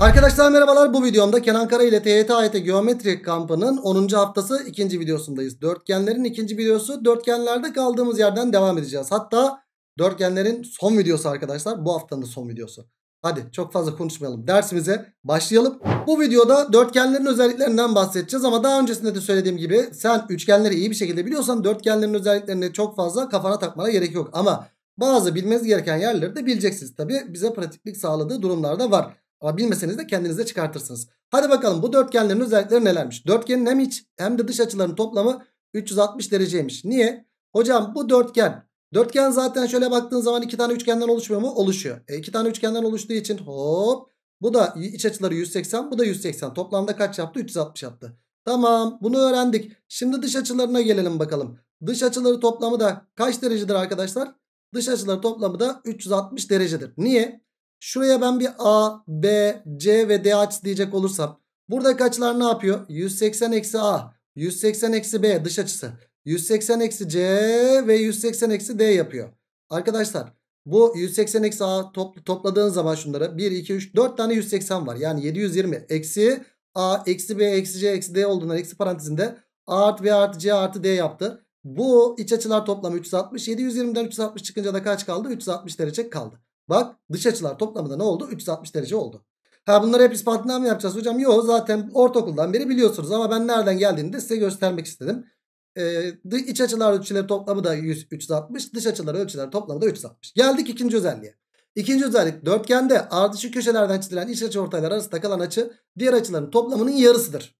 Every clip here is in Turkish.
Arkadaşlar merhabalar bu videomda Kenan Kara ile TYT AYT Geometri kampının 10. haftası 2. videosundayız. Dörtgenlerin 2. videosu dörtgenlerde kaldığımız yerden devam edeceğiz. Hatta dörtgenlerin son videosu arkadaşlar bu haftanın son videosu. Hadi çok fazla konuşmayalım dersimize başlayalım. Bu videoda dörtgenlerin özelliklerinden bahsedeceğiz ama daha öncesinde de söylediğim gibi sen üçgenleri iyi bir şekilde biliyorsan dörtgenlerin özelliklerini çok fazla kafana takmana gerek yok. Ama bazı bilmeniz gereken yerleri de bileceksiniz. Tabi bize pratiklik sağladığı durumlarda var. Ama Bilmeseniz de kendinize çıkartırsınız. Hadi bakalım bu dörtgenlerin özellikleri nelermiş? Dörtgenin hem iç hem de dış açılarının toplamı 360 dereceymiş. Niye? Hocam bu dörtgen. Dörtgen zaten şöyle baktığın zaman iki tane üçgenden oluşmuyor mu? Oluşuyor. E, iki tane üçgenden oluştuğu için hop. Bu da iç açıları 180 bu da 180. Toplamda kaç yaptı? 360 yaptı. Tamam bunu öğrendik. Şimdi dış açılarına gelelim bakalım. Dış açıları toplamı da kaç derecedir arkadaşlar? Dış açıları toplamı da 360 derecedir. Niye? Şuraya ben bir A, B, C ve D açısı diyecek olursam. burada kaçlar ne yapıyor? 180 eksi A, 180 eksi B dış açısı. 180 eksi C ve 180 eksi D yapıyor. Arkadaşlar bu 180 eksi A top, topladığın zaman şunları 1, 2, 3, 4 tane 180 var. Yani 720 eksi A, eksi B, eksi C, eksi D olduğundan eksi parantezinde A artı B artı C artı D yaptı. Bu iç açılar toplamı 360. 720'den 360 çıkınca da kaç kaldı? 360 derece kaldı. Bak dış açılar toplamında ne oldu? 360 derece oldu. Ha bunları hep ispatına mı yapacağız hocam? Yok zaten ortaokuldan beri biliyorsunuz ama ben nereden geldiğini de size göstermek istedim. Ee, iç açılar ölçüleri toplamı da 100, 360. Dış açılar ölçüler toplamı da 360. Geldik ikinci özelliğe. İkinci özellik dörtgende ardışık köşelerden çizilen iç açı ortaylar arasında kalan açı diğer açıların toplamının yarısıdır.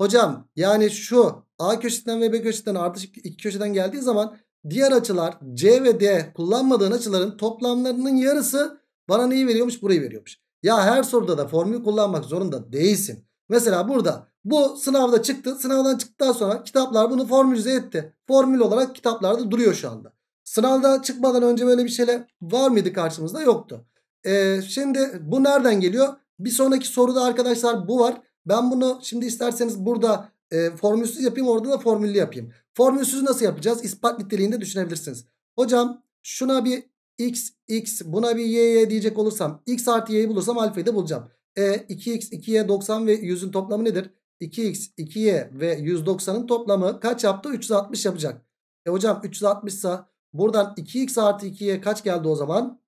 Hocam yani şu A köşesinden ve B köşesinden ardışık iki köşeden geldiği zaman diğer açılar C ve D kullanmadığın açıların toplamlarının yarısı bana neyi veriyormuş? Burayı veriyormuş. Ya her soruda da formül kullanmak zorunda değilsin. Mesela burada bu sınavda çıktı. Sınavdan çıktıktan sonra kitaplar bunu formülize etti. Formül olarak kitaplarda duruyor şu anda. Sınavda çıkmadan önce böyle bir şeyle var mıydı karşımızda? Yoktu. Ee, şimdi bu nereden geliyor? Bir sonraki soruda arkadaşlar bu var. Ben bunu şimdi isterseniz burada e, formülsüz yapayım orada da formüllü yapayım. Formülsüz nasıl yapacağız? İspat niteliğinde düşünebilirsiniz. Hocam şuna bir x x buna bir y y diyecek olursam x artı y'yi bulursam alfayı da bulacağım. E 2x 2y 90 ve 100'ün toplamı nedir? 2x 2y ve 190'ın toplamı kaç yaptı? 360 yapacak. E hocam 360 ise buradan 2x artı 2y kaç geldi o zaman?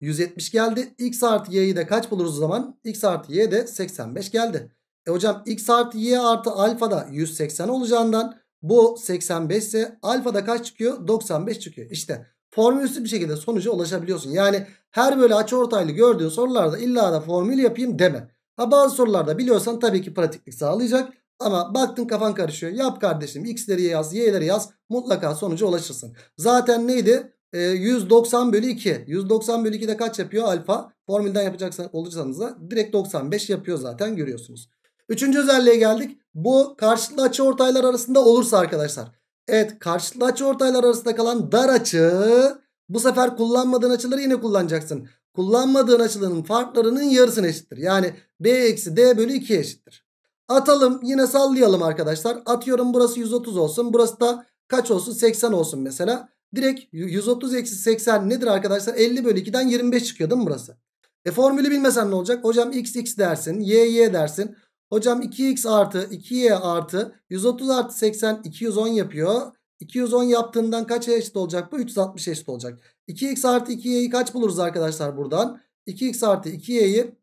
170 geldi. x artı y'yi de kaç buluruz o zaman? x artı y de 85 geldi. E hocam x artı y artı alfa da 180 olacağından bu 85 ise alfa da kaç çıkıyor? 95 çıkıyor. İşte formülsüz bir şekilde sonuca ulaşabiliyorsun. Yani her böyle açı ortaylı gördüğün sorularda illa da formül yapayım deme. Ha bazı sorularda biliyorsan tabii ki pratiklik sağlayacak. Ama baktın kafan karışıyor. Yap kardeşim x'leri yaz y'leri yaz mutlaka sonuca ulaşırsın. Zaten neydi? E, 190 bölü 2. 190 bölü 2 de kaç yapıyor? Alfa. Formülden yapacaksanız olursanız da direkt 95 yapıyor zaten görüyorsunuz. Üçüncü özelliğe geldik. Bu karşılıklı açı ortaylar arasında olursa arkadaşlar. Evet karşılıklı açı ortaylar arasında kalan dar açı bu sefer kullanmadığın açıları yine kullanacaksın. Kullanmadığın açıların farklarının yarısına eşittir. Yani b eksi d bölü 2 eşittir. Atalım yine sallayalım arkadaşlar. Atıyorum burası 130 olsun. Burası da kaç olsun 80 olsun mesela. Direkt 130 eksi 80 nedir arkadaşlar? 50 bölü 2'den 25 çıkıyor değil mi burası? E formülü bilmesen ne olacak? Hocam x x dersin. Y y dersin. Hocam 2x artı 2y artı 130 artı 80 210 yapıyor. 210 yaptığından kaç eşit olacak bu? 360 eşit olacak. 2x artı 2y'yi kaç buluruz arkadaşlar buradan? 2x artı 2y'yi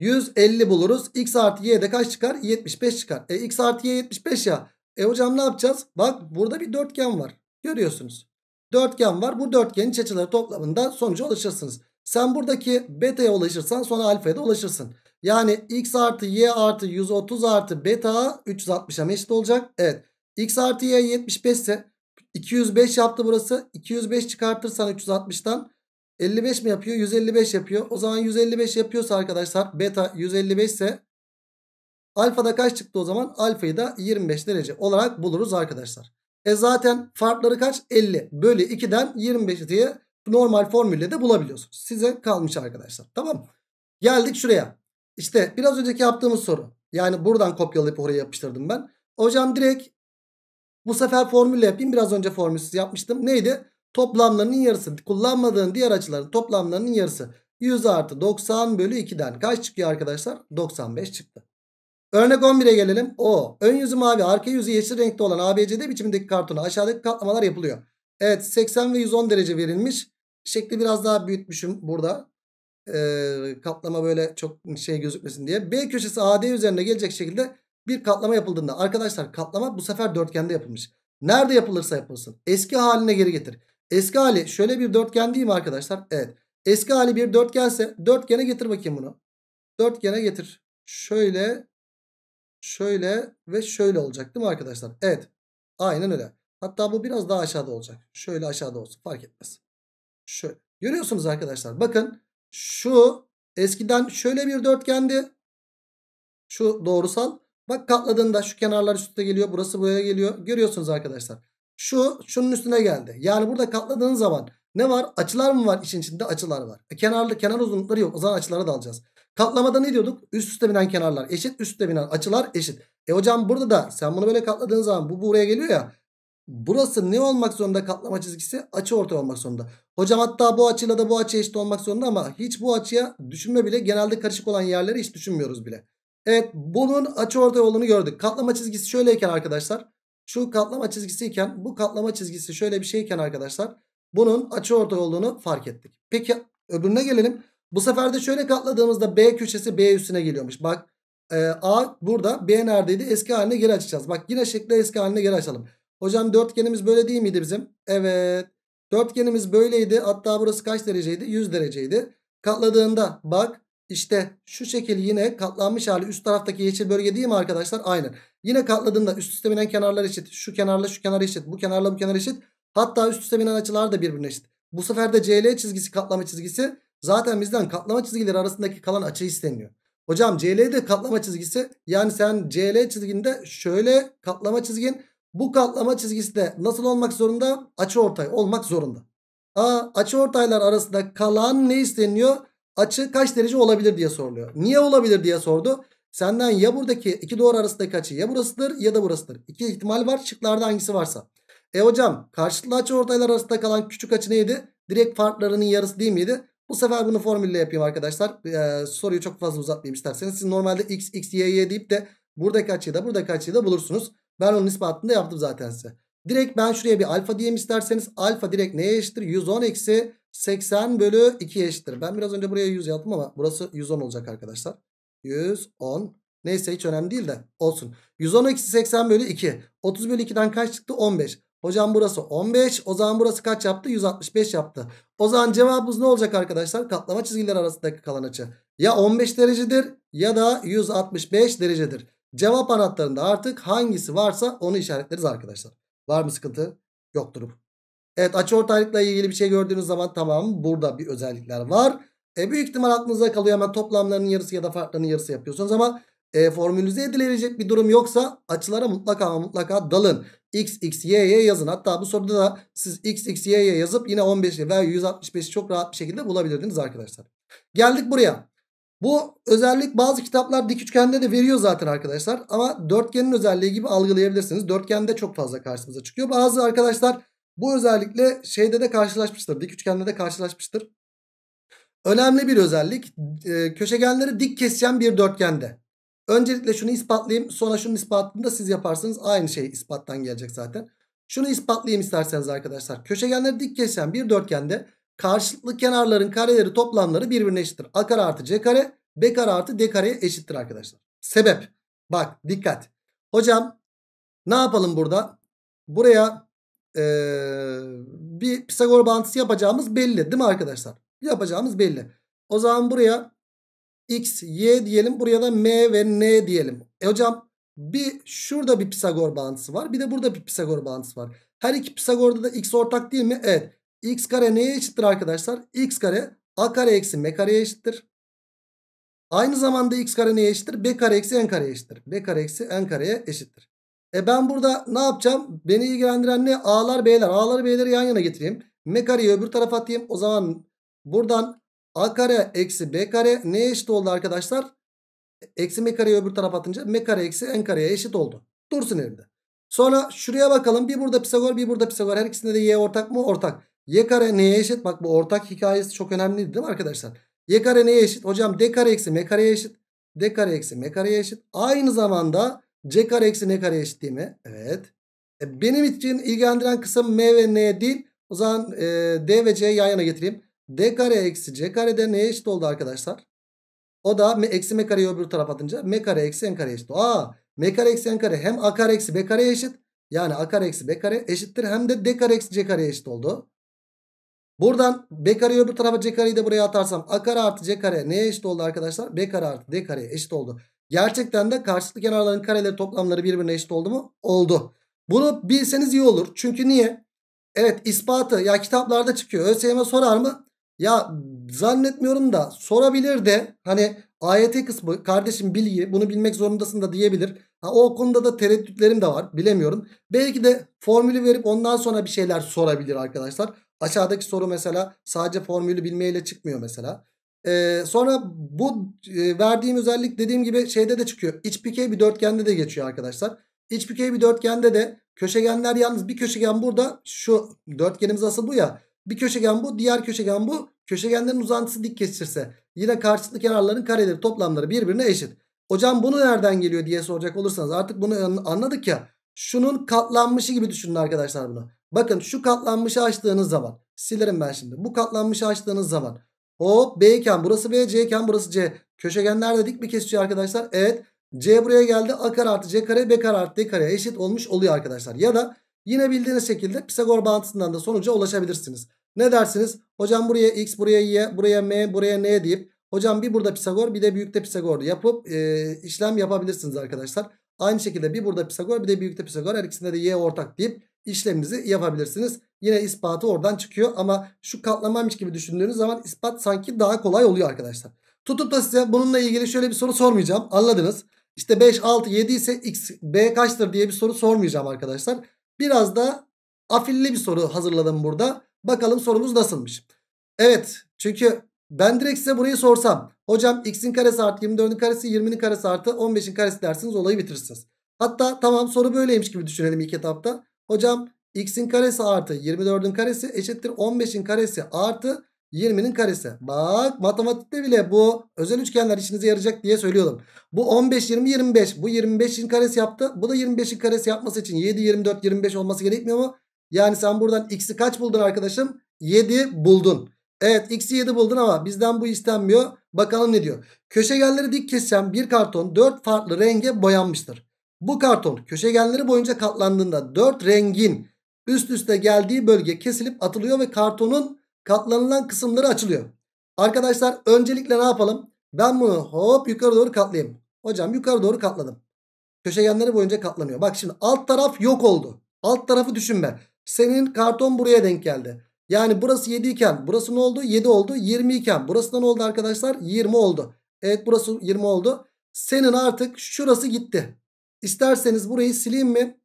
150 buluruz. x artı y de kaç çıkar? 75 çıkar. E x artı y 75 ya. E hocam ne yapacağız? Bak burada bir dörtgen var. Görüyorsunuz. Dörtgen var. Bu dörtgenin iç açıları toplamında sonuca ulaşırsınız. Sen buradaki beta'ya ulaşırsan sonra alfa'ya da ulaşırsın. Yani x artı y artı 130 artı beta 360'a eşit olacak. Evet. x artı y 75 ise 205 yaptı burası. 205 çıkartırsan 360'tan 55 mi yapıyor? 155 yapıyor. O zaman 155 yapıyorsa arkadaşlar beta 155 ise alfa da kaç çıktı o zaman? Alfayı da 25 derece olarak buluruz arkadaşlar. E zaten farkları kaç? 50 bölü 2'den 25 diye normal formülle de bulabiliyorsunuz. Size kalmış arkadaşlar. Tamam Geldik şuraya. İşte biraz önceki yaptığımız soru. Yani buradan kopyalayıp oraya yapıştırdım ben. Hocam direkt bu sefer formülle yapayım. Biraz önce formülsüz yapmıştım. Neydi? Toplamlarının yarısı. Kullanmadığın diğer açıların toplamlarının yarısı. 100 artı 90 bölü 2'den kaç çıkıyor arkadaşlar? 95 çıktı. Örnek 11'e gelelim. O ön yüzü mavi arka yüzü yeşil renkte olan ABCD biçimindeki kartona aşağıdaki katlamalar yapılıyor. Evet 80 ve 110 derece verilmiş. Şekli biraz daha büyütmüşüm burada e, katlama böyle çok şey gözükmesin diye. B köşesi AD üzerine gelecek şekilde bir katlama yapıldığında arkadaşlar katlama bu sefer dörtgende yapılmış. Nerede yapılırsa yapılsın. Eski haline geri getir. Eski hali şöyle bir dörtgen değil mi arkadaşlar? Evet. Eski hali bir dörtgense dörtgene getir bakayım bunu. Dörtgene getir. Şöyle şöyle ve şöyle olacak değil mi arkadaşlar? Evet. Aynen öyle. Hatta bu biraz daha aşağıda olacak. Şöyle aşağıda olsun fark etmez. Şöyle. Görüyorsunuz arkadaşlar bakın şu eskiden şöyle bir dörtgendi. Şu doğrusal. Bak katladığında şu kenarlar üstte geliyor. Burası buraya geliyor. Görüyorsunuz arkadaşlar. Şu şunun üstüne geldi. Yani burada katladığın zaman ne var? Açılar mı var? İşin içinde açılar var. E, kenarlı kenar uzunlukları yok. O zaman açılara dalacağız. Katlamada ne diyorduk? Üst üste binen kenarlar eşit. Üst üste binen açılar eşit. E hocam burada da sen bunu böyle katladığın zaman bu buraya geliyor ya. Burası ne olmak zorunda katlama çizgisi? Açı orta olmak zorunda. Hocam hatta bu açıyla da bu açı eşit olmak zorunda ama hiç bu açıya düşünme bile. Genelde karışık olan yerleri hiç düşünmüyoruz bile. Evet bunun açı orta olduğunu gördük. Katlama çizgisi şöyleyken arkadaşlar. Şu katlama çizgisiyken bu katlama çizgisi şöyle bir şeyken arkadaşlar. Bunun açı orta olduğunu fark ettik. Peki öbürüne gelelim. Bu sefer de şöyle katladığımızda B köşesi B üstüne geliyormuş. Bak e, A burada B neredeydi? Eski haline geri açacağız. Bak yine şekli eski haline geri açalım. Hocam dörtgenimiz böyle değil miydi bizim? Evet. Dörtgenimiz böyleydi. Hatta burası kaç dereceydi? 100 dereceydi. Katladığında bak işte şu şekil yine katlanmış hali üst taraftaki yeşil bölge değil mi arkadaşlar? Aynen. Yine katladığında üst üste binen kenarlar eşit. Şu kenarla şu kenar eşit. Bu kenarla bu kenar eşit. Hatta üst üste binen açılar da birbirine eşit. Bu sefer de CL çizgisi katlama çizgisi. Zaten bizden katlama çizgileri arasındaki kalan açı isteniyor. Hocam CL de katlama çizgisi. Yani sen CL çizginde şöyle katlama çizgin. Bu katlama çizgisi de nasıl olmak zorunda? Açı ortay olmak zorunda. A açı ortaylar arasında kalan ne isteniyor? Açı kaç derece olabilir diye soruluyor. Niye olabilir diye sordu. Senden ya buradaki iki doğru arasındaki açı ya burasıdır ya da burasıdır. İki ihtimal var şıklarda hangisi varsa. E hocam karşılıklı açı ortaylar arasında kalan küçük açı neydi? Direkt farklarının yarısı değil miydi? Bu sefer bunu formülle yapayım arkadaşlar. Ee, soruyu çok fazla uzatmayayım isterseniz. Siz normalde x, x, y, y deyip de buradaki açıyı da buradaki açıyı da bulursunuz. Ben onun ispatını da yaptım zaten size. Direkt ben şuraya bir alfa diyeyim isterseniz. Alfa direkt neye eşittir? 110 eksi 80 bölü 2 eşittir. Ben biraz önce buraya 100 yaptım ama burası 110 olacak arkadaşlar. 110. Neyse hiç önemli değil de olsun. 110 eksi 80 bölü 2. 30 bölü 2'den kaç çıktı? 15. Hocam burası 15. O zaman burası kaç yaptı? 165 yaptı. O zaman cevabımız ne olacak arkadaşlar? Katlama çizgiler arasındaki kalan açı. Ya 15 derecedir ya da 165 derecedir. Cevap anahtarında artık hangisi varsa onu işaretleriz arkadaşlar. Var mı sıkıntı? Yok durum. Evet açıortaylıkla ilgili bir şey gördüğünüz zaman tamam burada bir özellikler var. E, büyük ihtimal aklınıza kalıyor hemen toplamların yarısı ya da farkların yarısı yapıyorsunuz ama e, formülize edilecek bir durum yoksa açılara mutlaka mutlaka dalın. X, X, Y Y yazın. Hatta bu soruda da siz X, X, Y Y yazıp yine 15 veya 165'i çok rahat bir şekilde bulabilirdiniz arkadaşlar. Geldik buraya. Bu özellik bazı kitaplar dik üçgende de veriyor zaten arkadaşlar. Ama dörtgenin özelliği gibi algılayabilirsiniz. Dörtgende çok fazla karşımıza çıkıyor. Bazı arkadaşlar bu özellikle şeyde de karşılaşmıştır. Dik üçgende de karşılaşmıştır. Önemli bir özellik e, köşegenleri dik kesen bir dörtgende. Öncelikle şunu ispatlayayım. Sonra şunun ispatını da siz yaparsınız. Aynı şey ispattan gelecek zaten. Şunu ispatlayayım isterseniz arkadaşlar. Köşegenleri dik kesen bir dörtgende Karşılıklı kenarların kareleri toplamları birbirine eşittir. A kare artı C kare B kare artı D kareye eşittir arkadaşlar. Sebep. Bak dikkat. Hocam ne yapalım burada? Buraya ee, bir Pisagor bağıntısı yapacağımız belli değil mi arkadaşlar? Yapacağımız belli. O zaman buraya x, y diyelim. Buraya da m ve n diyelim. E hocam bir şurada bir Pisagor bağıntısı var. Bir de burada bir Pisagor bağıntısı var. Her iki Pisagor'da da x ortak değil mi? Evet. X kare neye eşittir arkadaşlar? X kare A kare eksi M kareye eşittir. Aynı zamanda x kare neye eşittir? B kare eksi n kareye eşittir. B kare eksi n kareye eşittir. E ben burada ne yapacağım? Beni ilgilendiren ne? A'lar B'ler. A'ları B'leri yan yana getireyim. M kareyi öbür tarafa atayım. O zaman buradan A kare eksi B kare neye eşit oldu arkadaşlar? Eksi M kareyi öbür tarafa atınca M kare eksi n kareye eşit oldu. Dursun elimde. Sonra şuraya bakalım. Bir burada Pisagor bir burada Pisagor. Her ikisinde de y ortak mı? Ortak. Y kare neye eşit? Bak bu ortak hikayesi çok önemliydi değil mi arkadaşlar? Y kare neye eşit? Hocam D kare eksi M kareye eşit. D kare eksi M kareye eşit. Aynı zamanda C kare eksi N kare eşit değil mi? Evet. E, benim için ilgilendiren kısım M ve N değil. O zaman e, D ve C yan yana getireyim. D kare eksi C kare de neye eşit oldu arkadaşlar? O da M, eksi M kareyi öbür tarafa atınca M kare eksi N kare eşit. Aa M kare eksi N kare hem A kare eksi B kare eşit. Yani A kare eksi B kare eşittir hem de D kare eksi C kare eşit oldu. Buradan B kareyi öbür tarafa C kareyi de buraya atarsam A kare artı C kare neye eşit oldu arkadaşlar? B kare artı D kare eşit oldu. Gerçekten de karşılıklı kenarların kareleri toplamları birbirine eşit oldu mu? Oldu. Bunu bilseniz iyi olur. Çünkü niye? Evet ispatı ya kitaplarda çıkıyor. ÖSYM sorar mı? Ya zannetmiyorum da sorabilir de hani AYT kısmı kardeşim bilgi bunu bilmek zorundasın da diyebilir. Ha, o konuda da tereddütlerim de var bilemiyorum. Belki de formülü verip ondan sonra bir şeyler sorabilir arkadaşlar. Aşağıdaki soru mesela sadece formülü bilmeyle çıkmıyor mesela. Ee, sonra bu e, verdiğim özellik dediğim gibi şeyde de çıkıyor. İç pikey bir dörtgende de geçiyor arkadaşlar. İç pikey bir dörtgende de köşegenler yalnız bir köşegen burada şu dörtgenimiz asıl bu ya. Bir köşegen bu diğer köşegen bu. Köşegenlerin uzantısı dik kesişirse yine karşılıklı kenarların kareleri toplamları birbirine eşit. Hocam bunu nereden geliyor diye soracak olursanız artık bunu anladık ya. Şunun katlanmışı gibi düşünün arkadaşlar bunu. Bakın şu katlanmışı açtığınız zaman silerim ben şimdi. Bu katlanmışı açtığınız zaman hop B iken burası B, C iken burası C. Köşegenler de dik mi kesişiyor arkadaşlar? Evet. C buraya geldi. A kare artı C kare B kare artı D kare eşit olmuş oluyor arkadaşlar. Ya da yine bildiğiniz şekilde Pisagor bağıntısından da sonuca ulaşabilirsiniz. Ne dersiniz? Hocam buraya x, buraya y, buraya m, buraya n deyip hocam bir burada Pisagor bir de büyükte Pisagor yapıp e, işlem yapabilirsiniz arkadaşlar. Aynı şekilde bir burada Pisagor bir de büyükte Pisagor her ikisinde de y ortak deyip işleminizi yapabilirsiniz. Yine ispatı oradan çıkıyor ama şu katlamaymış gibi düşündüğünüz zaman ispat sanki daha kolay oluyor arkadaşlar. Tutup da size bununla ilgili şöyle bir soru sormayacağım. Anladınız. İşte 5, 6, 7 ise x, b kaçtır diye bir soru sormayacağım arkadaşlar. Biraz da afilli bir soru hazırladım burada. Bakalım sorumuz nasılmış. Evet çünkü ben direkt size burayı sorsam. Hocam x'in karesi artı 24'ün karesi 20'nin karesi artı 15'in karesi dersiniz olayı bitirirsiniz. Hatta tamam soru böyleymiş gibi düşünelim ilk etapta. Hocam x'in karesi artı 24'ün karesi eşittir 15'in karesi artı 20'nin karesi. Bak matematikte bile bu özel üçgenler işinize yarayacak diye söylüyorum. Bu 15, 20, 25. Bu 25'in karesi yaptı. Bu da 25'in karesi yapması için 7, 24, 25 olması gerekmiyor mu? Yani sen buradan x'i kaç buldun arkadaşım? 7 buldun. Evet x'i 7 buldun ama bizden bu istenmiyor. Bakalım ne diyor. Köşegenleri dik kesen bir karton 4 farklı renge boyanmıştır. Bu karton köşegenleri boyunca katlandığında 4 rengin üst üste geldiği bölge kesilip atılıyor ve kartonun katlanılan kısımları açılıyor. Arkadaşlar öncelikle ne yapalım? Ben bunu hop yukarı doğru katlayayım. Hocam yukarı doğru katladım. Köşegenleri boyunca katlanıyor. Bak şimdi alt taraf yok oldu. Alt tarafı düşünme. Senin karton buraya denk geldi. Yani burası 7 iken burası ne oldu? 7 oldu. 20 iken burası da ne oldu arkadaşlar? 20 oldu. Evet burası 20 oldu. Senin artık şurası gitti. İsterseniz burayı sileyim mi?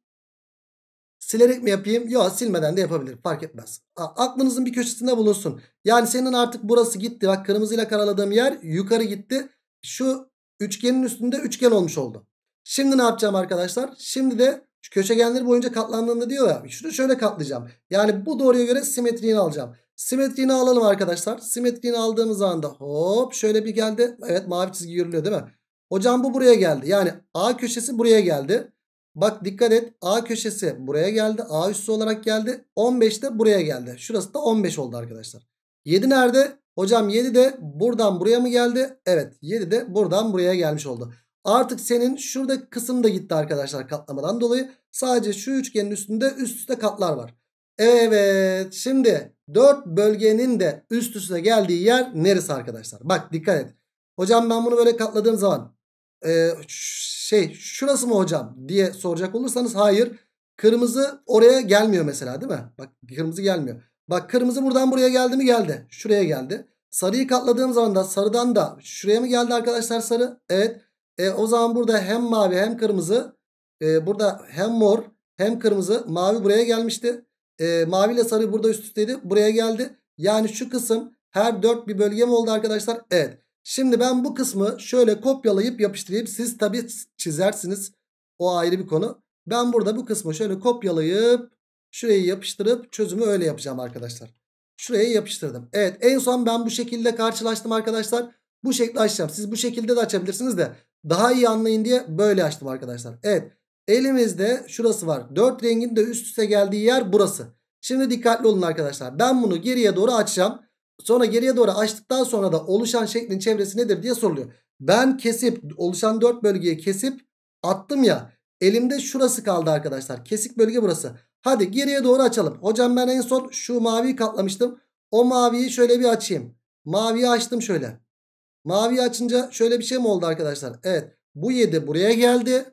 Silerek mi yapayım? Yok silmeden de yapabilir, Fark etmez. A aklınızın bir köşesinde bulunsun. Yani senin artık burası gitti. Bak kırmızıyla karaladığım yer yukarı gitti. Şu üçgenin üstünde üçgen olmuş oldu. Şimdi ne yapacağım arkadaşlar? Şimdi de şu köşegenleri boyunca katlandığında diyor ya. Şunu şöyle katlayacağım. Yani bu doğruya göre simetriğini alacağım. Simetriğini alalım arkadaşlar. Simetriğini aldığımız anda hop şöyle bir geldi. Evet mavi çizgi görülüyor değil mi? Hocam bu buraya geldi. Yani A köşesi buraya geldi. Bak dikkat et. A köşesi buraya geldi. A üssü olarak geldi. 15 de buraya geldi. Şurası da 15 oldu arkadaşlar. 7 nerede? Hocam 7 de buradan buraya mı geldi? Evet 7 de buradan buraya gelmiş oldu. Artık senin şurada kısım da gitti arkadaşlar katlamadan dolayı. Sadece şu üçgenin üstünde üst üste katlar var. Evet şimdi 4 bölgenin de üst üste geldiği yer neresi arkadaşlar? Bak dikkat et. Hocam ben bunu böyle katladığım zaman e, şey şurası mı hocam diye soracak olursanız hayır. Kırmızı oraya gelmiyor mesela değil mi? Bak kırmızı gelmiyor. Bak kırmızı buradan buraya geldi mi geldi. Şuraya geldi. Sarıyı katladığım zaman da sarıdan da şuraya mı geldi arkadaşlar sarı? Evet. E, o zaman burada hem mavi hem kırmızı. E, burada hem mor hem kırmızı. Mavi buraya gelmişti. E, mavi ile sarı burada üst üsteydi. Buraya geldi. Yani şu kısım her dört bir bölge mi oldu arkadaşlar? Evet. Şimdi ben bu kısmı şöyle kopyalayıp yapıştırayım. Siz tabi çizersiniz. O ayrı bir konu. Ben burada bu kısmı şöyle kopyalayıp şurayı yapıştırıp çözümü öyle yapacağım arkadaşlar. Şuraya yapıştırdım. Evet en son ben bu şekilde karşılaştım arkadaşlar. Bu şekilde açacağım. Siz bu şekilde de açabilirsiniz de daha iyi anlayın diye böyle açtım arkadaşlar. Evet elimizde şurası var. Dört rengin de üst üste geldiği yer burası. Şimdi dikkatli olun arkadaşlar. Ben bunu geriye doğru açacağım. Sonra geriye doğru açtıktan sonra da oluşan şeklin çevresi nedir diye soruluyor. Ben kesip oluşan 4 bölgeyi kesip attım ya. Elimde şurası kaldı arkadaşlar. Kesik bölge burası. Hadi geriye doğru açalım. Hocam ben en son şu maviyi katlamıştım. O maviyi şöyle bir açayım. Maviyi açtım şöyle. Maviyi açınca şöyle bir şey mi oldu arkadaşlar? Evet. Bu 7 buraya geldi.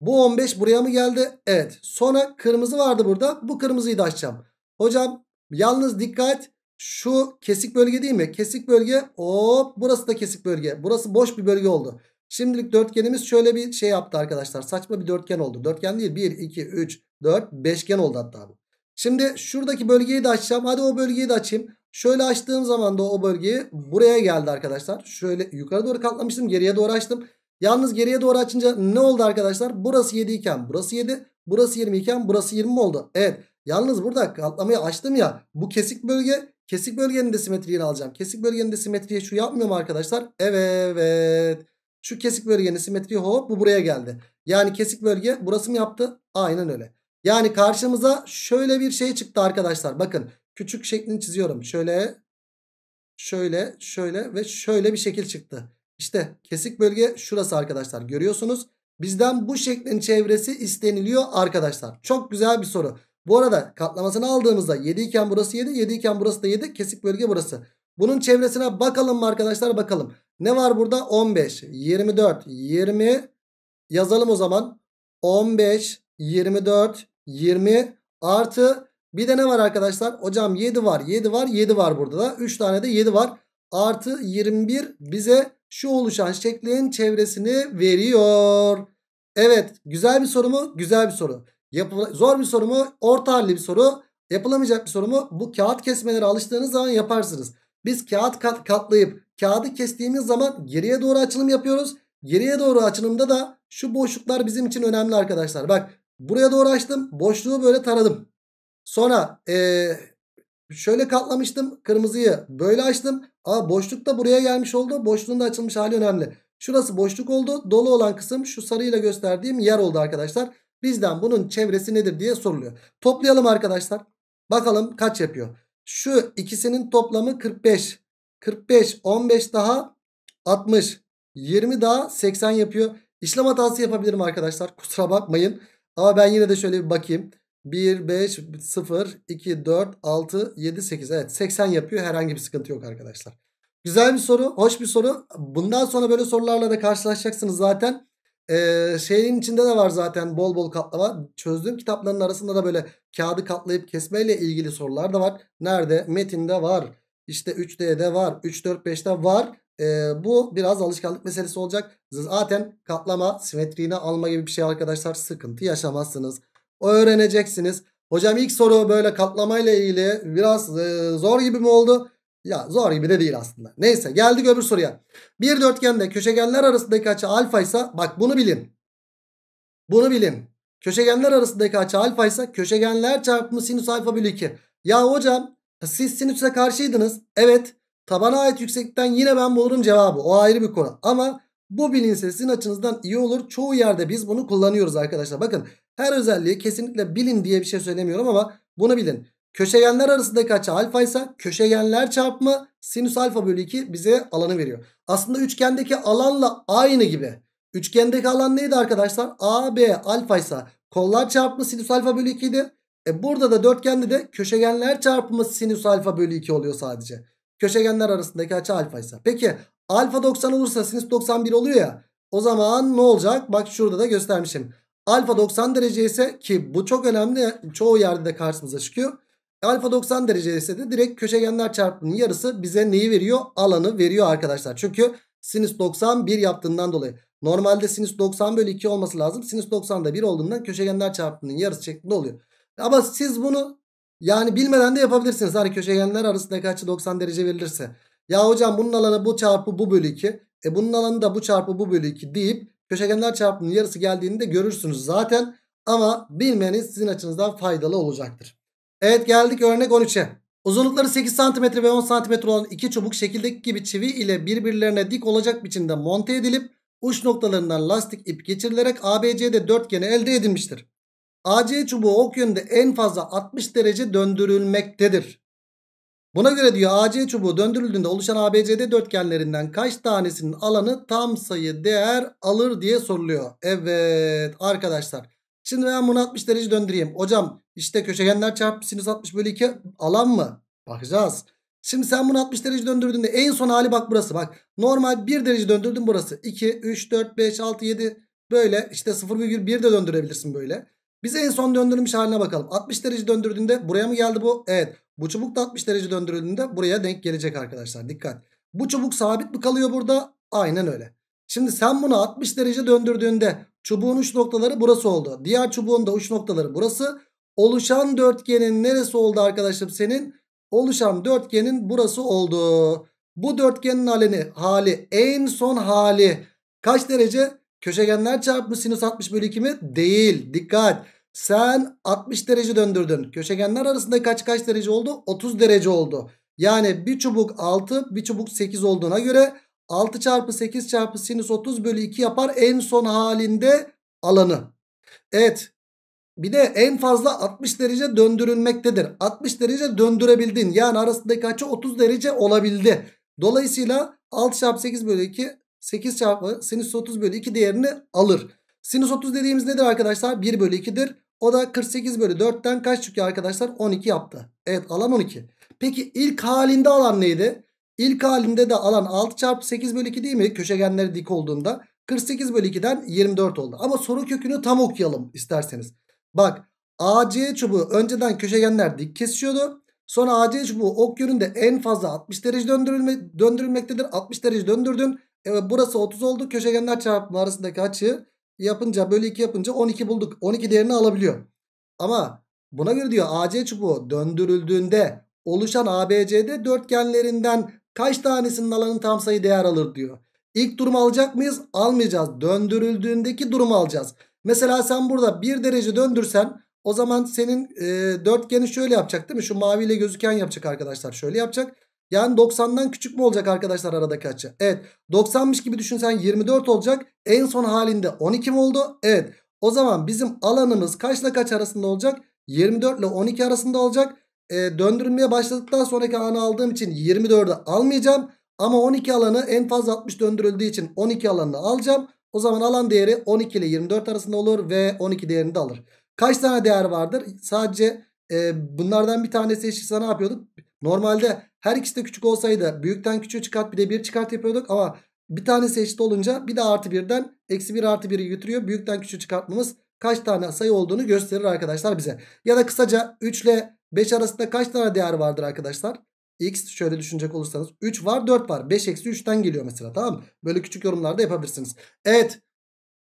Bu 15 buraya mı geldi? Evet. Sonra kırmızı vardı burada. Bu kırmızıyı da açacağım. Hocam yalnız dikkat. Şu kesik bölge değil mi? Kesik bölge. Hop burası da kesik bölge. Burası boş bir bölge oldu. Şimdilik dörtgenimiz şöyle bir şey yaptı arkadaşlar. Saçma bir dörtgen oldu. Dörtgen değil. 1, 2, 3, 4, beşgen oldu hatta bu. Şimdi şuradaki bölgeyi de açacağım. Hadi o bölgeyi de açayım. Şöyle açtığım zaman da o bölgeyi buraya geldi arkadaşlar. Şöyle yukarı doğru katlamıştım. Geriye doğru açtım. Yalnız geriye doğru açınca ne oldu arkadaşlar? Burası 7 iken burası 7. Burası 20 iken burası 20 oldu. Evet. Yalnız burada katlamayı açtım ya. Bu kesik bölge. Kesik bölgenin de simetriğini alacağım. Kesik bölgenin de simetriği şu yapmıyor mu arkadaşlar? Evet. Şu kesik bölgenin simetriği hop bu buraya geldi. Yani kesik bölge burası mı yaptı? Aynen öyle. Yani karşımıza şöyle bir şey çıktı arkadaşlar. Bakın küçük şeklini çiziyorum. Şöyle şöyle şöyle ve şöyle bir şekil çıktı. İşte kesik bölge şurası arkadaşlar görüyorsunuz. Bizden bu şeklin çevresi isteniliyor arkadaşlar. Çok güzel bir soru. Bu arada katlamasını aldığımızda 7 iken burası 7, 7 iken burası da 7. Kesik bölge burası. Bunun çevresine bakalım mı arkadaşlar bakalım. Ne var burada? 15, 24, 20 yazalım o zaman. 15, 24, 20 artı bir de ne var arkadaşlar? Hocam 7 var, 7 var, 7 var burada da. 3 tane de 7 var. Artı 21 bize şu oluşan şeklin çevresini veriyor. Evet güzel bir soru mu? Güzel bir soru zor bir soru mu? Orta halli bir soru. Yapılamayacak bir soru mu? Bu kağıt kesmeleri alıştığınız zaman yaparsınız. Biz kağıt kat, katlayıp kağıdı kestiğimiz zaman geriye doğru açılım yapıyoruz. Geriye doğru açılımda da şu boşluklar bizim için önemli arkadaşlar. Bak buraya doğru açtım. Boşluğu böyle taradım. Sonra ee, şöyle katlamıştım kırmızıyı. Böyle açtım. Aa boşluk da buraya gelmiş oldu. Boşluğun da açılmış hali önemli. Şurası boşluk oldu. Dolu olan kısım şu sarıyla gösterdiğim yer oldu arkadaşlar. Bizden bunun çevresi nedir diye soruluyor. Toplayalım arkadaşlar. Bakalım kaç yapıyor. Şu ikisinin toplamı 45. 45, 15 daha 60. 20 daha 80 yapıyor. İşlem hatası yapabilirim arkadaşlar. Kusura bakmayın. Ama ben yine de şöyle bir bakayım. 1, 5, 0, 2, 4, 6, 7, 8. Evet 80 yapıyor. Herhangi bir sıkıntı yok arkadaşlar. Güzel bir soru. Hoş bir soru. Bundan sonra böyle sorularla da karşılaşacaksınız zaten. Ee, şeyin içinde de var zaten bol bol katlama. Çözdüğüm kitapların arasında da böyle kağıdı katlayıp kesmeyle ilgili sorular da var. Nerede? Metinde var. İşte 3D'de var. 3, 4, 5'te var. Ee, bu biraz alışkanlık meselesi olacak. Zaten katlama, simetriğini alma gibi bir şey arkadaşlar. Sıkıntı yaşamazsınız. Öğreneceksiniz. Hocam ilk soru böyle katlamayla ilgili biraz e, zor gibi mi oldu? Ya zor gibi de değil aslında. Neyse geldik öbür soruya. Bir dörtgende köşegenler arasındaki açı alfa ise bak bunu bilin. Bunu bilin. Köşegenler arasındaki açı alfa ise köşegenler çarpımı sinüs alfa bölü 2. Ya hocam e, siz sinüse karşıydınız. Evet tabana ait yüksekten yine ben bulurum cevabı. O ayrı bir konu. Ama bu bilinse sizin açınızdan iyi olur. Çoğu yerde biz bunu kullanıyoruz arkadaşlar. Bakın her özelliği kesinlikle bilin diye bir şey söylemiyorum ama bunu bilin. Köşegenler arasındaki açı alfa ise köşegenler çarpımı sinüs alfa bölü 2 bize alanı veriyor. Aslında üçgendeki alanla aynı gibi. Üçgendeki alan neydi arkadaşlar? AB alfa ise kollar çarpımı sinüs alfa bölü 2 idi. E burada da dörtgende de köşegenler çarpımı sinüs alfa bölü 2 oluyor sadece. Köşegenler arasındaki açı alfa ise. Peki alfa 90 olursa sinüs 91 oluyor ya. O zaman ne olacak? Bak şurada da göstermişim. Alfa 90 derece ise ki bu çok önemli. Çoğu yerde de karşımıza çıkıyor. Alfa 90 derecesi de direkt köşegenler çarpımının yarısı bize neyi veriyor? Alanı veriyor arkadaşlar. Çünkü sinüs 90 1 yaptığından dolayı. Normalde sinüs 90 bölü 2 olması lazım. Sinüs 90 90'da 1 olduğundan köşegenler çarpımının yarısı şeklinde oluyor. Ama siz bunu yani bilmeden de yapabilirsiniz. Hani köşegenler arasındaki açı 90 derece verilirse. Ya hocam bunun alanı bu çarpı bu bölü 2. E bunun alanı da bu çarpı bu bölü 2 deyip köşegenler çarpımının yarısı geldiğini de görürsünüz zaten. Ama bilmeniz sizin açınızdan faydalı olacaktır. Evet geldik örnek 13'e. Uzunlukları 8 cm ve 10 cm olan iki çubuk şekildeki gibi çivi ile birbirlerine dik olacak biçimde monte edilip uç noktalarından lastik ip geçirilerek ABC'de dörtgeni elde edilmiştir. AC çubuğu ok yönünde en fazla 60 derece döndürülmektedir. Buna göre diyor AC çubuğu döndürüldüğünde oluşan ABCD dörtgenlerinden kaç tanesinin alanı tam sayı değer alır diye soruluyor. Evet arkadaşlar Şimdi ben bunu 60 derece döndüreyim. Hocam işte köşegenler çarpı sinüs 60 bölü 2 alan mı? Bakacağız. Şimdi sen bunu 60 derece döndürdüğünde en son hali bak burası. Bak normal 1 derece döndürdüm burası. 2, 3, 4, 5, 6, 7 böyle işte 0,1 de döndürebilirsin böyle. Biz en son döndürmüş haline bakalım. 60 derece döndürdüğünde buraya mı geldi bu? Evet. Bu çubuk da 60 derece döndürüldüğünde buraya denk gelecek arkadaşlar. Dikkat. Bu çubuk sabit mi kalıyor burada? Aynen öyle. Şimdi sen bunu 60 derece döndürdüğünde Çubuğun uç noktaları burası oldu. Diğer çubuğun da uç noktaları burası. Oluşan dörtgenin neresi oldu arkadaşım senin? Oluşan dörtgenin burası oldu. Bu dörtgenin halini, hali en son hali kaç derece? Köşegenler çarpımı sinüs 60 bölü 2 mi? Değil. Dikkat. Sen 60 derece döndürdün. Köşegenler arasında kaç kaç derece oldu? 30 derece oldu. Yani bir çubuk 6 bir çubuk 8 olduğuna göre 6 çarpı 8 çarpı sinüs 30 bölü 2 yapar en son halinde alanı. Evet bir de en fazla 60 derece döndürülmektedir. 60 derece döndürebildin. Yani arasındaki açı 30 derece olabildi. Dolayısıyla 6 çarpı 8 bölü 2 8 çarpı sinüs 30 bölü 2 değerini alır. Sinüs 30 dediğimiz nedir arkadaşlar? 1 bölü 2'dir. O da 48 bölü 4'ten kaç çıkıyor arkadaşlar? 12 yaptı. Evet alan 12. Peki ilk halinde alan neydi? İlk halinde de alan 6 çarpı 8 bölü 2 değil mi? Köşegenleri dik olduğunda. 48 bölü 2'den 24 oldu. Ama soru kökünü tam okuyalım isterseniz. Bak AC çubuğu önceden köşegenler dik kesişiyordu. Sonra AC çubuğu ok yönünde en fazla 60 derece döndürülme, döndürülmektedir. 60 derece döndürdün. E, burası 30 oldu. Köşegenler çarpımı arasındaki açı yapınca bölü 2 yapınca 12 bulduk. 12 değerini alabiliyor. Ama buna göre diyor AC çubuğu döndürüldüğünde oluşan ABC'de dörtgenlerinden Kaç tanesinin alanın tam sayı değer alır diyor. İlk durumu alacak mıyız? Almayacağız. Döndürüldüğündeki durumu alacağız. Mesela sen burada bir derece döndürsen o zaman senin e, dörtgeni şöyle yapacak değil mi? Şu maviyle gözüken yapacak arkadaşlar. Şöyle yapacak. Yani 90'dan küçük mü olacak arkadaşlar aradaki açı? Evet. 90'mış gibi düşünsen 24 olacak. En son halinde 12 mi oldu? Evet. O zaman bizim alanımız kaçla kaç arasında olacak? 24 ile 12 arasında olacak e, döndürülmeye başladıktan sonraki alanı aldığım için 24'ü almayacağım. Ama 12 alanı en fazla 60 döndürüldüğü için 12 alanını alacağım. O zaman alan değeri 12 ile 24 arasında olur ve 12 değerini de alır. Kaç tane değer vardır? Sadece e, bunlardan bir tanesi eşitse ne yapıyorduk? Normalde her ikisi de küçük olsaydı büyükten küçüğü çıkart bir de bir çıkart yapıyorduk. Ama bir tanesi eşit olunca bir de artı birden eksi bir artı biri götürüyor. Büyükten küçüğü çıkartmamız kaç tane sayı olduğunu gösterir arkadaşlar bize. Ya da kısaca 3 ile 5 arasında kaç tane değer vardır arkadaşlar? X şöyle düşünecek olursanız 3 var 4 var. 5 eksi 3'ten geliyor mesela tamam mı? Böyle küçük yorumlarda yapabilirsiniz. Evet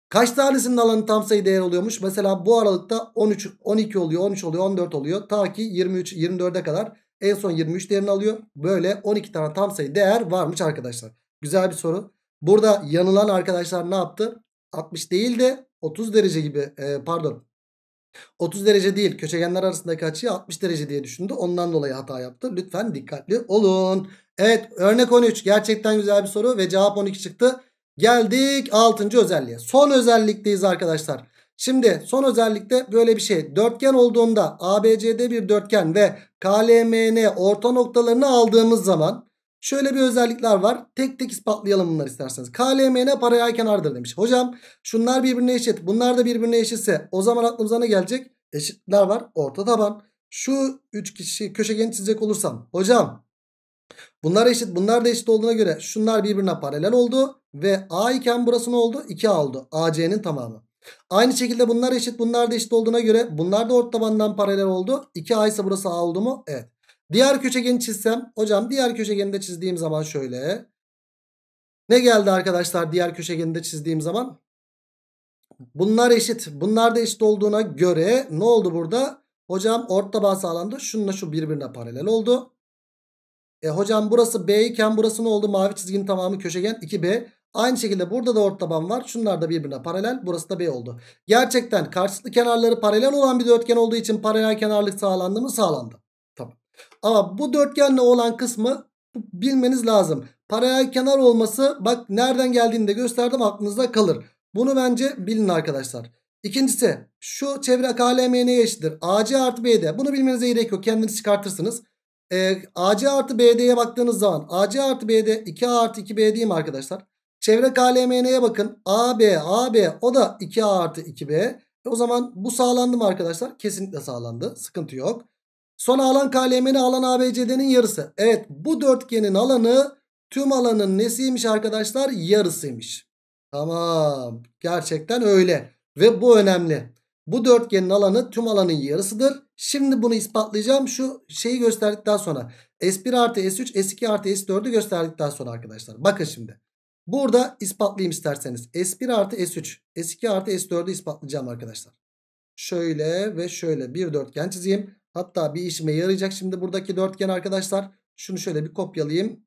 Kaç tanesinin alanı tam sayı değer oluyormuş? Mesela bu aralıkta 13, 12 oluyor, 13 oluyor, 14 oluyor. Ta ki 23, 24'e kadar en son 23 değerini alıyor. Böyle 12 tane tam sayı değer varmış arkadaşlar. Güzel bir soru. Burada yanılan arkadaşlar ne yaptı? 60 değil de 30 derece gibi e, pardon 30 derece değil köşegenler arasındaki açıyı 60 derece diye düşündü. Ondan dolayı hata yaptı. Lütfen dikkatli olun. Evet örnek 13 gerçekten güzel bir soru ve cevap 12 çıktı. Geldik 6. özelliğe. Son özellikteyiz arkadaşlar. Şimdi son özellikte böyle bir şey. Dörtgen olduğunda ABCD bir dörtgen ve KLMN orta noktalarını aldığımız zaman Şöyle bir özellikler var. Tek tek ispatlayalım bunları isterseniz. KLMN paraya kenardır demiş. Hocam şunlar birbirine eşit. Bunlar da birbirine eşitse o zaman aklımıza ne gelecek? Eşitler var. Orta taban. Şu üç kişi köşegeni çizecek olursam. Hocam bunlar eşit. Bunlar da eşit olduğuna göre şunlar birbirine paralel oldu. Ve A iken burası ne oldu? 2A oldu. AC'nin tamamı. Aynı şekilde bunlar eşit bunlar da eşit olduğuna göre bunlar da ort tabandan paralel oldu. 2A ise burası A oldu mu? Evet. Diğer köşegeni çizsem hocam diğer köşegeni de çizdiğim zaman şöyle. Ne geldi arkadaşlar diğer köşegeni de çizdiğim zaman? Bunlar eşit. Bunlar da eşit olduğuna göre ne oldu burada? Hocam orta bağ sağlandı. Şununla şu birbirine paralel oldu. E hocam burası B iken burası ne oldu? Mavi çizginin tamamı köşegen 2B. Aynı şekilde burada da orta taban var. Şunlar da birbirine paralel. Burası da B oldu. Gerçekten karşılıklı kenarları paralel olan bir dörtgen olduğu için paralel kenarlık sağlandı mı? Sağlandı. Ama bu dörtgenle olan kısmı bilmeniz lazım. Paralel kenar olması bak nereden geldiğini de gösterdim aklınızda kalır. Bunu bence bilin arkadaşlar. İkincisi şu çevre KLM neye eşittir? AC artı BD. Bunu bilmenize gerek yok. Kendiniz çıkartırsınız. Ee, AC artı BD'ye baktığınız zaman AC artı BD 2A artı 2B değil mi arkadaşlar? Çevre KLMN'ye bakın. AB, AB o da 2A artı 2B. E, o zaman bu sağlandı mı arkadaşlar? Kesinlikle sağlandı. Sıkıntı yok. Sonra alan KLM'nin alan ABCD'nin yarısı. Evet bu dörtgenin alanı tüm alanın nesiymiş arkadaşlar? Yarısıymış. Tamam. Gerçekten öyle. Ve bu önemli. Bu dörtgenin alanı tüm alanın yarısıdır. Şimdi bunu ispatlayacağım. Şu şeyi gösterdikten sonra. S1 artı S3, S2 artı S4'ü gösterdikten sonra arkadaşlar. Bakın şimdi. Burada ispatlayayım isterseniz. S1 artı S3, S2 artı S4'ü ispatlayacağım arkadaşlar. Şöyle ve şöyle bir dörtgen çizeyim. Hatta bir işime yarayacak. Şimdi buradaki dörtgen arkadaşlar şunu şöyle bir kopyalayayım.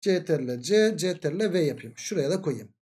C terle C, C terle V yapayım. Şuraya da koyayım.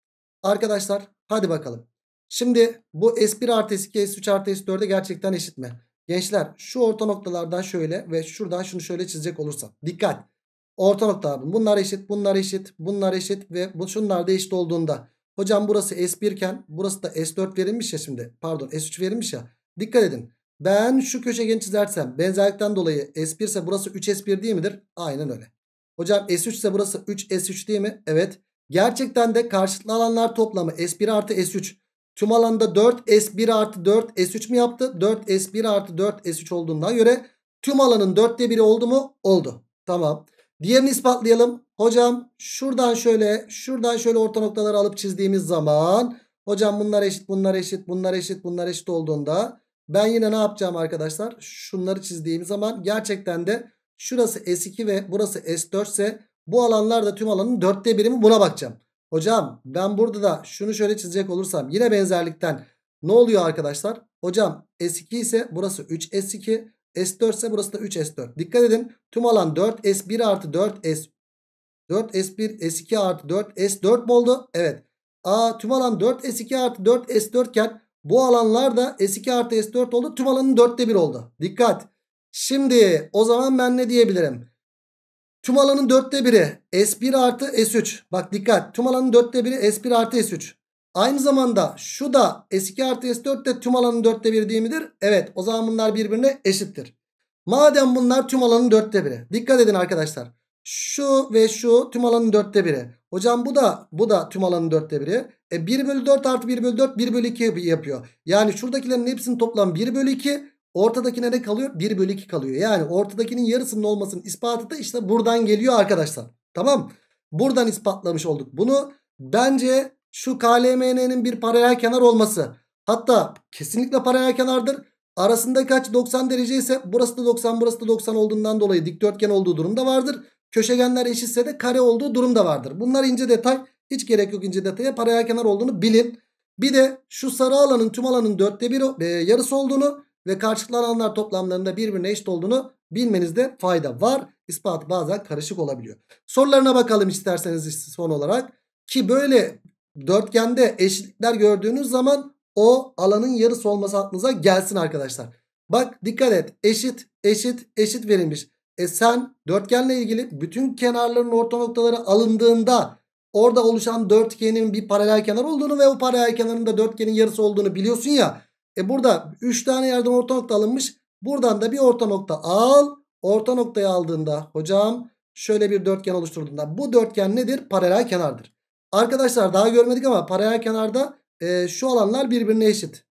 Arkadaşlar hadi bakalım. Şimdi bu S1 artı S2, S3 artı S4'e gerçekten eşit mi? Gençler şu orta noktalardan şöyle ve şuradan şunu şöyle çizecek olursam. Dikkat. Orta nokta bunlar eşit, bunlar eşit, bunlar eşit ve bu, şunlar da eşit olduğunda. Hocam burası S1 iken burası da S4 verilmiş ya şimdi. Pardon S3 verilmiş ya. Dikkat edin. Ben şu köşegeni çizersem benzerlikten dolayı S1 ise burası 3S1 değil midir? Aynen öyle. Hocam S3 ise burası 3S3 değil mi? Evet. Gerçekten de karşılıklı alanlar toplamı S1 artı S3. Tüm alanda 4 S1 artı 4 S3 mi yaptı? 4 S1 artı 4 S3 olduğuna göre tüm alanın 4'te 1'i oldu mu? Oldu. Tamam. Diğerini ispatlayalım. Hocam şuradan şöyle şuradan şöyle orta noktaları alıp çizdiğimiz zaman hocam bunlar eşit bunlar eşit bunlar eşit bunlar eşit olduğunda ben yine ne yapacağım arkadaşlar? Şunları çizdiğim zaman gerçekten de şurası S2 ve burası S4 ise bu alanlar da tüm alanın dörtte birimi buna bakacağım. Hocam ben burada da şunu şöyle çizecek olursam yine benzerlikten ne oluyor arkadaşlar? Hocam S2 ise burası 3S2, S4 ise burası da 3S4. Dikkat edin tüm alan 4S1 artı 4S 4S1 S2 artı 4S4 mi oldu? Evet. A tüm alan 4S2 artı 4S4 iken bu alanlar da S2 artı S4 oldu. Tüm alanın dörtte bir oldu. Dikkat. Şimdi o zaman ben ne diyebilirim? Tüm alanın dörtte biri S1 artı S3. Bak dikkat. Tüm alanın dörtte biri S1 artı S3. Aynı zamanda şu da S2 artı S4 de tüm alanın dörtte biri değil midir? Evet. O zaman bunlar birbirine eşittir. Madem bunlar tüm alanın dörtte biri. Dikkat edin arkadaşlar. Şu ve şu tüm alanın dörtte biri. Hocam bu da bu da tüm alanın dörtte biri. E 1 bölü 4 artı 1 bölü 4 1 bölü 2 yapıyor. Yani şuradakilerin hepsinin toplam 1 bölü 2. Ortadakine ne kalıyor? 1 bölü 2 kalıyor. Yani ortadakinin yarısının olmasının ispatı da işte buradan geliyor arkadaşlar. Tamam. Buradan ispatlamış olduk bunu. Bence şu KLMN'nin bir paralel kenar olması. Hatta kesinlikle paralel kenardır. Arasında kaç 90 derece ise burası da 90 burası da 90 olduğundan dolayı dikdörtgen olduğu durumda vardır. Köşegenler eşitse de kare olduğu durum da vardır. Bunlar ince detay. Hiç gerek yok ince detaya. Paralel kenar olduğunu bilin. Bir de şu sarı alanın tüm alanın dörtte bir e, yarısı olduğunu ve karşılıklı alanlar toplamlarında birbirine eşit olduğunu bilmenizde fayda var. İspat bazen karışık olabiliyor. Sorularına bakalım isterseniz son olarak. Ki böyle dörtgende eşitlikler gördüğünüz zaman o alanın yarısı olması aklınıza gelsin arkadaşlar. Bak dikkat et eşit eşit eşit verilmiş. E sen dörtgenle ilgili bütün kenarların orta noktaları alındığında orada oluşan dörtgenin bir paralel kenar olduğunu ve o paralel kenarın da dörtgenin yarısı olduğunu biliyorsun ya. E burada 3 tane yerden orta nokta alınmış. Buradan da bir orta nokta al. Orta noktayı aldığında hocam şöyle bir dörtgen oluşturduğunda bu dörtgen nedir? Paralel kenardır. Arkadaşlar daha görmedik ama paralel kenarda e, şu alanlar birbirine eşit.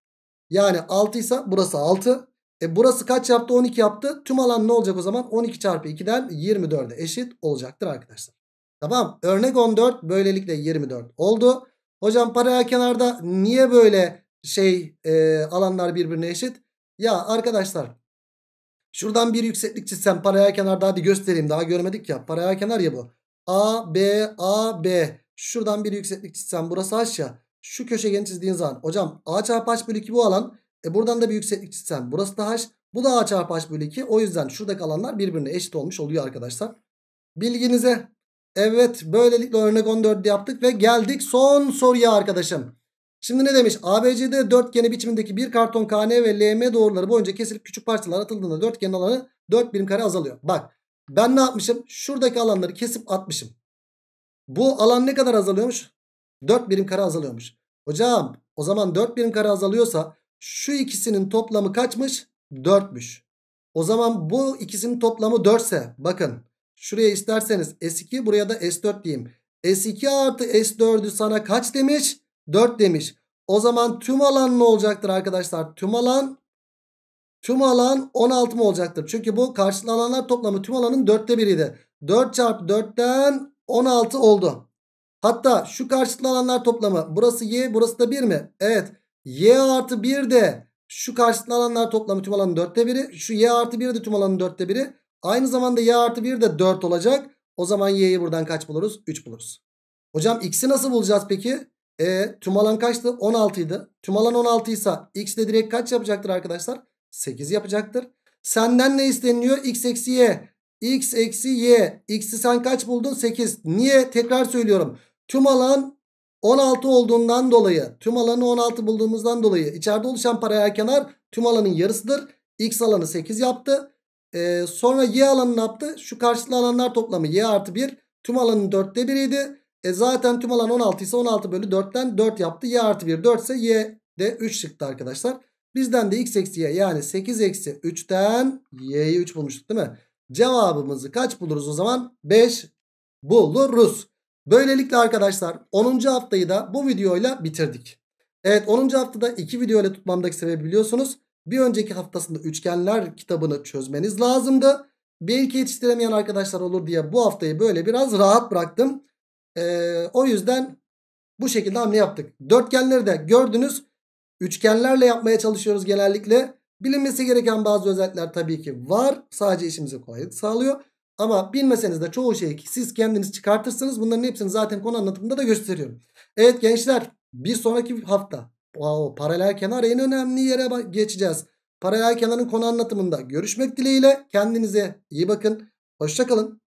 Yani 6 ise burası 6. E burası kaç yaptı? 12 yaptı. Tüm alan ne olacak o zaman? 12 çarpı 2'den 24'e eşit olacaktır arkadaşlar. Tamam. Örnek 14 böylelikle 24 oldu. Hocam paralel kenarda niye böyle şey e, alanlar birbirine eşit? Ya arkadaşlar şuradan bir yükseklik çizsem paralel kenarda hadi göstereyim. Daha görmedik ya. Paralel kenar ya bu. A, B, A, B. Şuradan bir yükseklik çizsem burası ya. Şu köşegeni çizdiğin zaman. Hocam A çarpı H bölü 2 bu alan. E buradan da bir yükseklik çizsem burası da h. Bu da a çarpı h bölü 2. O yüzden şuradaki alanlar birbirine eşit olmuş oluyor arkadaşlar. Bilginize. Evet böylelikle örnek 14'ü yaptık ve geldik son soruya arkadaşım. Şimdi ne demiş? ABCD dörtgeni biçimindeki bir karton KN ve LM doğruları boyunca kesilip küçük parçalar atıldığında dörtgenin alanı 4 birim kare azalıyor. Bak ben ne yapmışım? Şuradaki alanları kesip atmışım. Bu alan ne kadar azalıyormuş? 4 birim kare azalıyormuş. Hocam o zaman 4 birim kare azalıyorsa şu ikisinin toplamı kaçmış? 4'müş. O zaman bu ikisinin toplamı 4 ise bakın şuraya isterseniz S2 buraya da S4 diyeyim. S2 artı S4'ü sana kaç demiş? 4 demiş. O zaman tüm alan ne olacaktır arkadaşlar? Tüm alan tüm alan 16 mı olacaktır? Çünkü bu karşılıklı alanlar toplamı tüm alanın 4'te biriydi. 4 çarpı 4'ten 16 oldu. Hatta şu karşılıklı alanlar toplamı burası y burası da 1 mi? Evet Y artı 1 de şu karşısında alanlar toplamı tüm alanın 4'te 1'i. Şu Y artı 1 de tüm alanın 4'te 1'i. Aynı zamanda Y artı 1 de 4 olacak. O zaman Y'yi buradan kaç buluruz? 3 buluruz. Hocam X'i nasıl bulacağız peki? E, tüm alan kaçtı? 16 idi. Tüm alan 16 ise X de direkt kaç yapacaktır arkadaşlar? 8 yapacaktır. Senden ne isteniliyor? X eksi Y. X eksi Y. X'i sen kaç buldun? 8. Niye? Tekrar söylüyorum. Tüm alan 16 olduğundan dolayı tüm alanı 16 bulduğumuzdan dolayı içeride oluşan paraya kenar tüm alanın yarısıdır. X alanı 8 yaptı. Ee, sonra Y alanı ne yaptı? Şu karşılıklı alanlar toplamı Y artı 1. Tüm alanın 4'te 1'iydi. E zaten tüm alan 16 ise 16 bölü 4'ten 4 yaptı. Y artı 1 4 ise Y de 3 çıktı arkadaşlar. Bizden de X eksi Y yani 8 eksi 3'ten Y'yi 3 bulmuştuk değil mi? Cevabımızı kaç buluruz o zaman? 5 buluruz. Böylelikle arkadaşlar 10. haftayı da bu videoyla bitirdik. Evet 10. haftada 2 video ile tutmamdaki sebebi biliyorsunuz. Bir önceki haftasında üçgenler kitabını çözmeniz lazımdı. Belki yetiştiremeyen arkadaşlar olur diye bu haftayı böyle biraz rahat bıraktım. Ee, o yüzden bu şekilde hamle yaptık. Dörtgenleri de gördünüz. Üçgenlerle yapmaya çalışıyoruz genellikle. Bilinmesi gereken bazı özellikler tabii ki var. Sadece işimizi kolaylık sağlıyor. Ama bilmeseniz de çoğu şeyi siz kendiniz çıkartırsınız. Bunların hepsini zaten konu anlatımında da gösteriyorum. Evet gençler bir sonraki hafta wow, paralel kenar en önemli yere geçeceğiz. Paralel kenarın konu anlatımında görüşmek dileğiyle kendinize iyi bakın. Hoşçakalın.